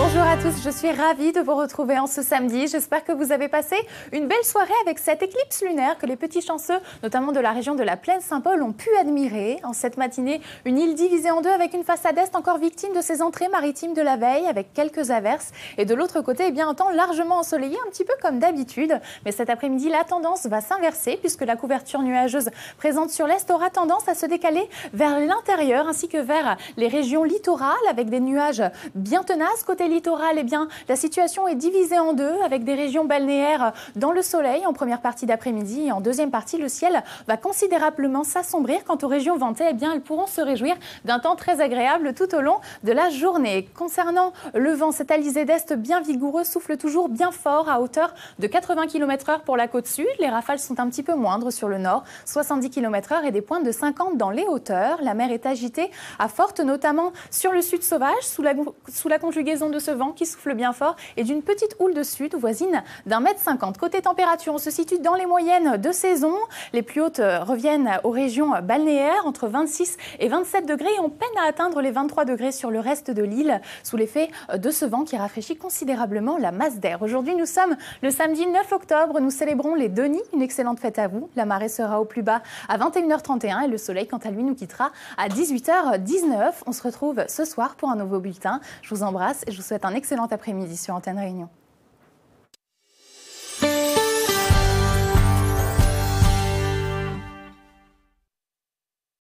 Bonjour à tous, je suis ravie de vous retrouver en ce samedi. J'espère que vous avez passé une belle soirée avec cette éclipse lunaire que les petits chanceux, notamment de la région de la plaine Saint-Paul, ont pu admirer. En cette matinée, une île divisée en deux avec une façade est encore victime de ces entrées maritimes de la veille avec quelques averses. Et de l'autre côté, eh bien, un temps largement ensoleillé, un petit peu comme d'habitude. Mais cet après-midi, la tendance va s'inverser puisque la couverture nuageuse présente sur l'est aura tendance à se décaler vers l'intérieur ainsi que vers les régions littorales avec des nuages bien tenaces côté littoral, eh bien, la situation est divisée en deux, avec des régions balnéaires dans le soleil en première partie d'après-midi et en deuxième partie, le ciel va considérablement s'assombrir. Quant aux régions ventées, eh bien, elles pourront se réjouir d'un temps très agréable tout au long de la journée. Concernant le vent, cet alizé d'Est bien vigoureux souffle toujours bien fort à hauteur de 80 km/h pour la côte sud. Les rafales sont un petit peu moindres sur le nord, 70 km/h et des pointes de 50 dans les hauteurs. La mer est agitée à forte, notamment sur le sud sauvage, sous la, sous la conjugaison de ce vent qui souffle bien fort et d'une petite houle de sud voisine d'un mètre cinquante. Côté température, on se situe dans les moyennes de saison. Les plus hautes euh, reviennent aux régions balnéaires entre 26 et 27 degrés et on peine à atteindre les 23 degrés sur le reste de l'île sous l'effet euh, de ce vent qui rafraîchit considérablement la masse d'air. Aujourd'hui, nous sommes le samedi 9 octobre. Nous célébrons les Denis. Une excellente fête à vous. La marée sera au plus bas à 21h31 et le soleil, quant à lui, nous quittera à 18h19. On se retrouve ce soir pour un nouveau bulletin. Je vous embrasse et je vous souhaite un excellent après-midi sur Antenne Réunion.